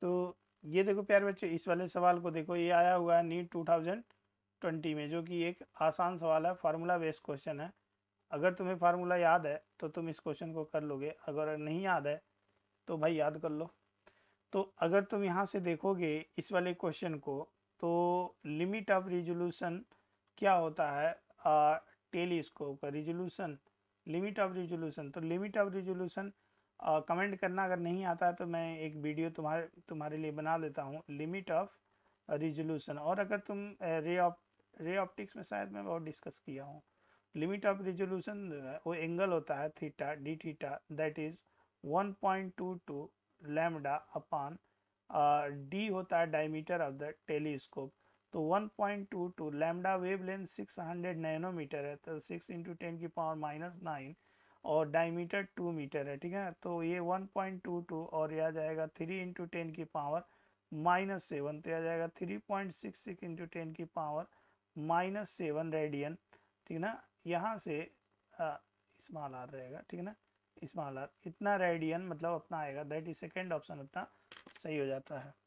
तो ये देखो प्यार बच्चे इस वाले सवाल को देखो ये आया हुआ है नीट 2020 में जो कि एक आसान सवाल है फार्मूला बेस्ड क्वेश्चन है अगर तुम्हें फार्मूला याद है तो तुम इस क्वेश्चन को कर लोगे अगर नहीं याद है तो भाई याद कर लो तो अगर तुम यहाँ से देखोगे इस वाले क्वेश्चन को तो लिमिट ऑफ रिजोल्यूशन क्या होता है टेलीस्कोप का रिजोल्यूशन लिमिट ऑफ रिजोल्यूशन तो लिमिट ऑफ रिजोल्यूशन कमेंट करना अगर नहीं आता तो मैं एक वीडियो तुम्हारे तुम्हारे लिए बना लेता हूँ लिमिट ऑफ रिजोल्यूशन और अगर तुम रे ऑप रे ऑप्टिक्स में शायद मैं बहुत डिस्कस किया हूँ लिमिट ऑफ रिजोल्यूशन वो एंगल होता है theta D theta that is 1.22 lambda upon D होता है डायमीटर ऑफ द टेलीस्कोप तो 1.22 लैम्डा वेवलेंथ 600 नैनोमीटर है तो 6 इंटू टेन की पावर माइनस नाइन और डायमीटर टू मीटर है ठीक है तो ये वन पॉइंट टू टू और यह आ जाएगा थ्री इंटू टेन की पावर माइनस सेवन तो यह आ जाएगा three point six six into ten की पावर माइनस सेवन रेडियन ठीक है ना यहाँ से स्मॉल आर रहेगा ठीक है ना स्मॉल आर इतना रेडियन मतलब अपना आएगा दैट इज सेकेंड ऑप्शन अपना सही हो जाता है